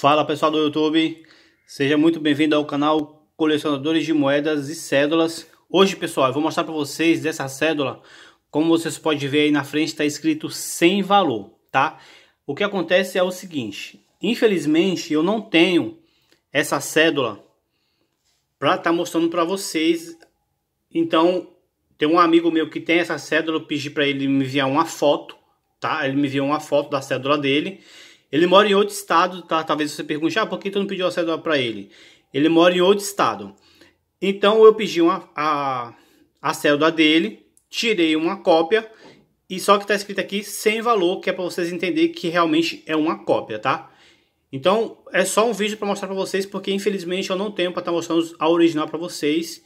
Fala pessoal do YouTube, seja muito bem-vindo ao canal Colecionadores de Moedas e Cédulas. Hoje pessoal, eu vou mostrar para vocês dessa cédula, como vocês podem ver aí na frente está escrito sem valor, tá? O que acontece é o seguinte, infelizmente eu não tenho essa cédula para estar tá mostrando para vocês, então tem um amigo meu que tem essa cédula, eu pedi para ele me enviar uma foto, tá? Ele me enviou uma foto da cédula dele, ele mora em outro estado, tá? Talvez você pergunte, ah, por que tu não pediu a cédula para ele? Ele mora em outro estado. Então eu pedi uma, a, a cédula dele, tirei uma cópia, e só que está escrito aqui sem valor, que é para vocês entenderem que realmente é uma cópia, tá? Então é só um vídeo para mostrar para vocês, porque infelizmente eu não tenho para estar tá mostrando a original para vocês,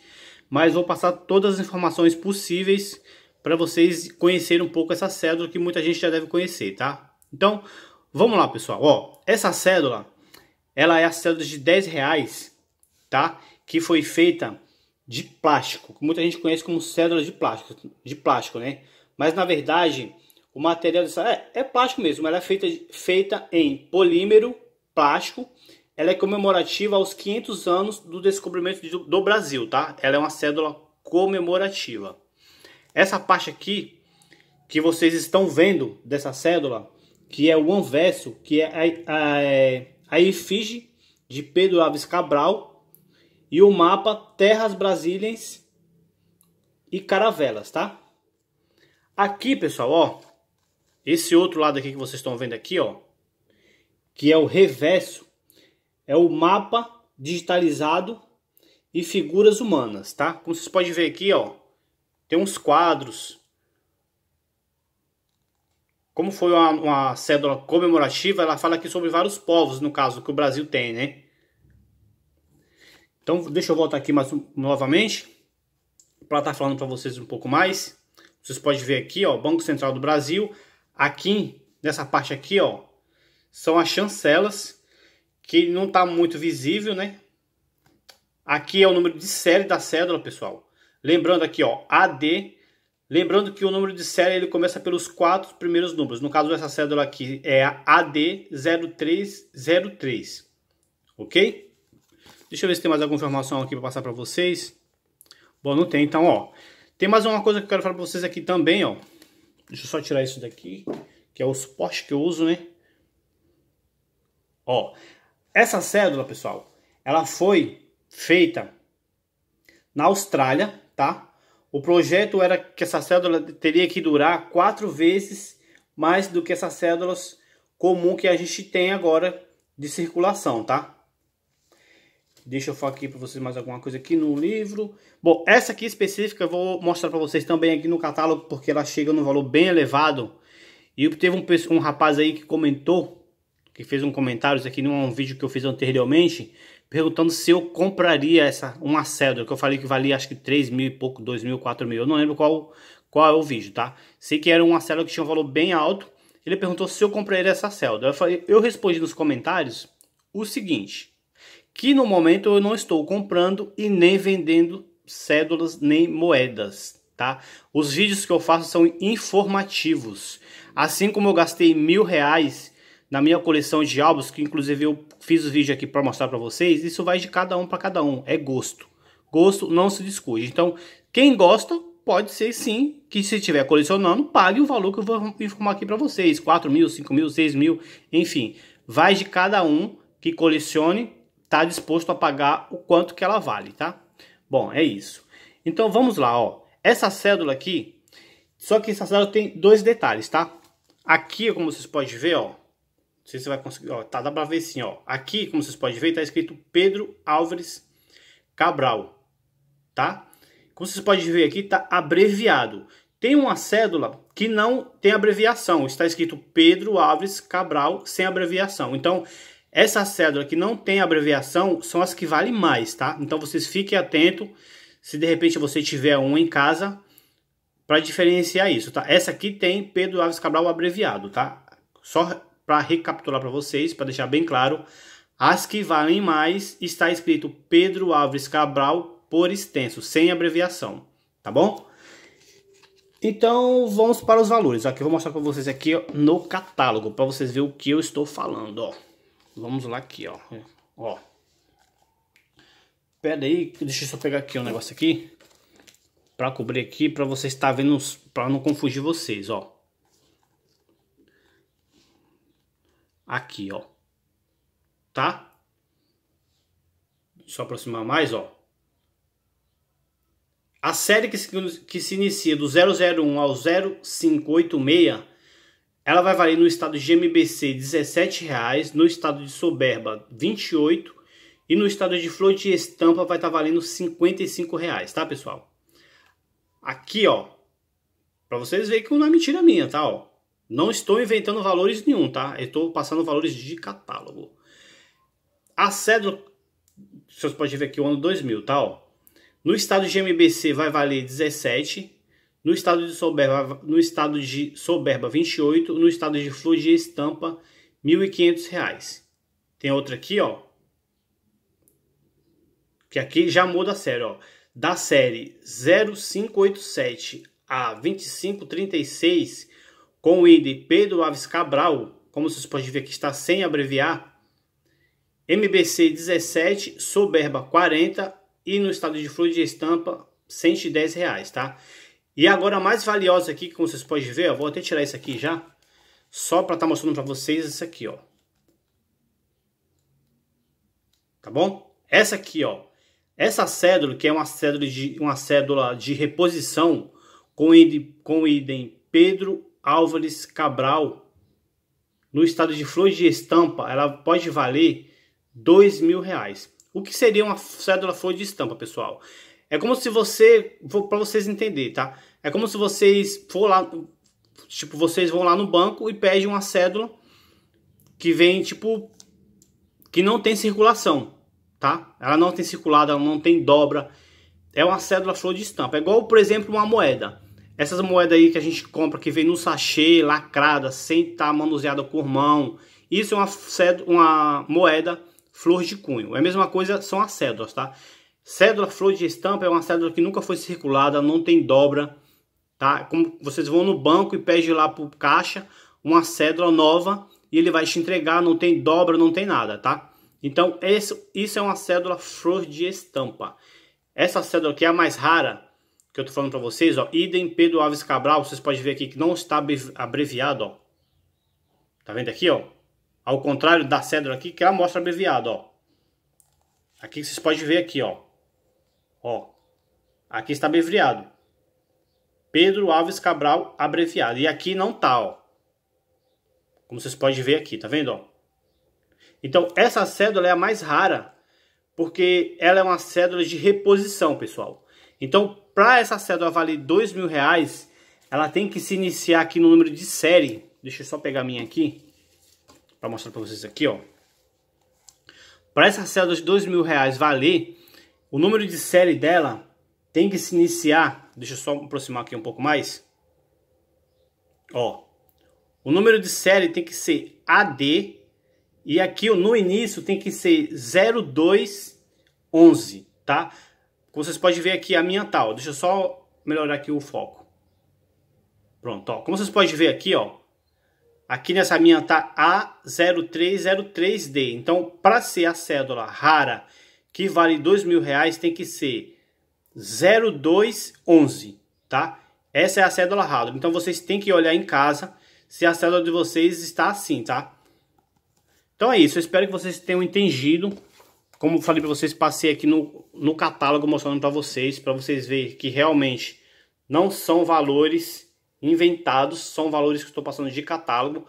mas vou passar todas as informações possíveis para vocês conhecerem um pouco essa cédula que muita gente já deve conhecer, tá? Então, Vamos lá, pessoal. Ó, essa cédula, ela é a cédula de 10 reais, tá? Que foi feita de plástico. Que muita gente conhece como cédula de plástico, de plástico, né? Mas na verdade, o material dessa é, é plástico mesmo. Ela é feita, feita em polímero plástico. Ela é comemorativa aos 500 anos do descobrimento do Brasil, tá? Ela é uma cédula comemorativa. Essa parte aqui que vocês estão vendo dessa cédula que é o anverso, que é a, a, é, a efígie de Pedro Alves Cabral e o mapa Terras Brasílias e Caravelas, tá? Aqui, pessoal, ó, esse outro lado aqui que vocês estão vendo aqui, ó, que é o reverso, é o mapa digitalizado e figuras humanas, tá? Como vocês podem ver aqui, ó, tem uns quadros, como foi uma, uma cédula comemorativa, ela fala aqui sobre vários povos, no caso, que o Brasil tem, né? Então, deixa eu voltar aqui mais novamente, para estar tá falando para vocês um pouco mais. Vocês podem ver aqui, ó, Banco Central do Brasil, aqui, nessa parte aqui, ó, são as chancelas, que não está muito visível, né? Aqui é o número de série da cédula, pessoal. Lembrando aqui, ó, AD Lembrando que o número de série ele começa pelos quatro primeiros números. No caso, essa cédula aqui é a AD0303. Ok? Deixa eu ver se tem mais alguma informação aqui para passar para vocês. Bom, não tem, então, ó. Tem mais uma coisa que eu quero falar para vocês aqui também, ó. Deixa eu só tirar isso daqui, que é o suporte que eu uso, né? Ó, essa cédula, pessoal, ela foi feita na Austrália, tá? O projeto era que essa cédula teria que durar quatro vezes mais do que essas cédulas comum que a gente tem agora de circulação, tá? Deixa eu falar aqui para vocês mais alguma coisa aqui no livro. Bom, essa aqui específica eu vou mostrar para vocês também aqui no catálogo, porque ela chega num valor bem elevado. E teve um, um rapaz aí que comentou que fez um comentário aqui num é vídeo que eu fiz anteriormente, perguntando se eu compraria essa uma cédula, que eu falei que valia acho que 3 mil e pouco, 2 mil, 4 mil, eu não lembro qual, qual é o vídeo, tá? Sei que era uma cédula que tinha um valor bem alto, ele perguntou se eu compraria essa cédula, eu, falei, eu respondi nos comentários o seguinte, que no momento eu não estou comprando e nem vendendo cédulas nem moedas, tá? Os vídeos que eu faço são informativos, assim como eu gastei mil reais na minha coleção de álbuns, que inclusive eu fiz o vídeo aqui para mostrar para vocês, isso vai de cada um para cada um, é gosto. Gosto não se discute. Então, quem gosta, pode ser sim que se estiver colecionando, pague o valor que eu vou informar aqui para vocês, 4 mil, 5 mil, 6 mil, enfim. Vai de cada um que colecione, tá disposto a pagar o quanto que ela vale, tá? Bom, é isso. Então vamos lá, ó. Essa cédula aqui, só que essa cédula tem dois detalhes, tá? Aqui, como vocês podem ver, ó, não sei se você vai conseguir. Ó, tá, dá pra ver sim, ó. Aqui, como vocês podem ver, tá escrito Pedro Álvares Cabral, tá? Como vocês podem ver aqui, tá abreviado. Tem uma cédula que não tem abreviação. Está escrito Pedro Álvares Cabral sem abreviação. Então, essa cédula que não tem abreviação são as que valem mais, tá? Então, vocês fiquem atentos. Se de repente você tiver uma em casa, para diferenciar isso, tá? Essa aqui tem Pedro Álvares Cabral abreviado, tá? Só para recapitular para vocês, para deixar bem claro, as que valem mais está escrito Pedro Álvares Cabral por extenso, sem abreviação, tá bom? Então vamos para os valores. Aqui eu vou mostrar para vocês aqui ó, no catálogo para vocês verem o que eu estou falando, ó. Vamos lá aqui, ó. Ó. Pera aí, deixa eu só pegar aqui o um negócio aqui para cobrir aqui para vocês estar tá vendo para não confundir vocês, ó. aqui, ó. Tá? Deixa eu aproximar mais, ó. A série que se, que se inicia do 001 ao 0586, ela vai valer no estado de MBC R$17,00, no estado de Soberba R$ e no estado de Flor de Estampa vai estar tá valendo R$55,00, tá, pessoal? Aqui, ó, para vocês verem que não é mentira minha, tá, ó. Não estou inventando valores nenhum, tá? Eu estou passando valores de catálogo. A cédula, vocês podem ver aqui o ano 2000, tá? Ó. No estado de MBC vai valer 17, no estado de Soberba, no estado de Soberba 28, no estado de Flor de Estampa R$ 1.500. Tem outra aqui, ó. Que aqui já muda a série, ó. Da série 0587 a 2536 com o ID Pedro Alves Cabral, como vocês podem ver que está sem abreviar, MBC 17, Soberba 40 e no estado de flor de estampa 110 reais, tá? E agora a mais valiosa aqui, como vocês podem ver, vou até tirar isso aqui já, só para estar tá mostrando para vocês isso aqui, ó. Tá bom? Essa aqui, ó. Essa cédula, que é uma cédula de, uma cédula de reposição com o ID, com o ID Pedro Álvares Cabral, no estado de Flor de Estampa, ela pode valer dois mil reais. O que seria uma cédula Flor de Estampa, pessoal? É como se você, para vocês entenderem, tá? É como se vocês for lá, tipo, vocês vão lá no banco e pedem uma cédula que vem tipo que não tem circulação, tá? Ela não tem circulada, ela não tem dobra. É uma cédula flor de estampa. É igual, por exemplo, uma moeda. Essas moedas aí que a gente compra, que vem no sachê, lacrada, sem estar tá manuseada por mão, isso é uma, uma moeda flor de cunho. É a mesma coisa, são as cédulas, tá? Cédula flor de estampa é uma cédula que nunca foi circulada, não tem dobra, tá? Como vocês vão no banco e pedem lá pro caixa uma cédula nova e ele vai te entregar, não tem dobra, não tem nada, tá? Então, esse, isso é uma cédula flor de estampa. Essa cédula aqui é a mais rara, que eu tô falando para vocês, ó, idem Pedro Alves Cabral, vocês podem ver aqui que não está abreviado, ó. Tá vendo aqui, ó? Ao contrário da cédula aqui, que ela mostra abreviado, ó. Aqui vocês podem ver aqui, ó. Ó. Aqui está abreviado. Pedro Alves Cabral abreviado. E aqui não tá, ó. Como vocês podem ver aqui, tá vendo, ó? Então, essa cédula é a mais rara, porque ela é uma cédula de reposição, pessoal. Então, para essa cédula valer dois mil reais, ela tem que se iniciar aqui no número de série. Deixa eu só pegar a minha aqui para mostrar para vocês aqui, ó. Para essa cédula de dois mil reais valer, o número de série dela tem que se iniciar. Deixa eu só aproximar aqui um pouco mais. Ó, o número de série tem que ser AD e aqui no início tem que ser 0211, tá? Como vocês podem ver aqui, a minha tal. Deixa eu só melhorar aqui o foco. Pronto, ó. Como vocês podem ver aqui, ó. Aqui nessa minha tá A0303D. Então, para ser a cédula rara, que vale dois mil reais, tem que ser 0211, tá? Essa é a cédula rara. Então, vocês têm que olhar em casa se a cédula de vocês está assim, tá? Então é isso. Eu espero que vocês tenham entendido. Como falei para vocês, passei aqui no, no catálogo mostrando para vocês, para vocês verem que realmente não são valores inventados, são valores que estou passando de catálogo.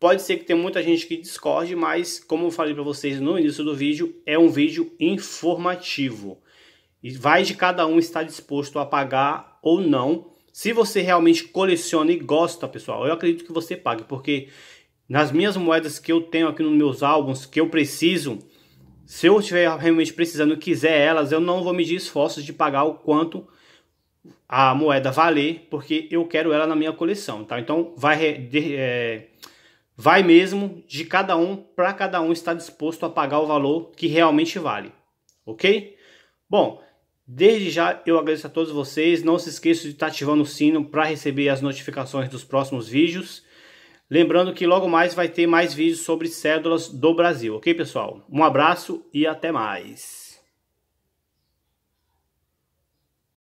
Pode ser que tenha muita gente que discorde, mas como eu falei para vocês no início do vídeo, é um vídeo informativo. E vai de cada um estar disposto a pagar ou não. Se você realmente coleciona e gosta, pessoal, eu acredito que você pague, porque nas minhas moedas que eu tenho aqui nos meus álbuns, que eu preciso, se eu estiver realmente precisando, quiser elas, eu não vou medir esforços de pagar o quanto a moeda valer, porque eu quero ela na minha coleção, tá? Então vai, de, é, vai mesmo de cada um para cada um estar disposto a pagar o valor que realmente vale, ok? Bom, Desde já eu agradeço a todos vocês. Não se esqueça de estar ativando o sino para receber as notificações dos próximos vídeos. Lembrando que logo mais vai ter mais vídeos sobre cédulas do Brasil, ok, pessoal? Um abraço e até mais.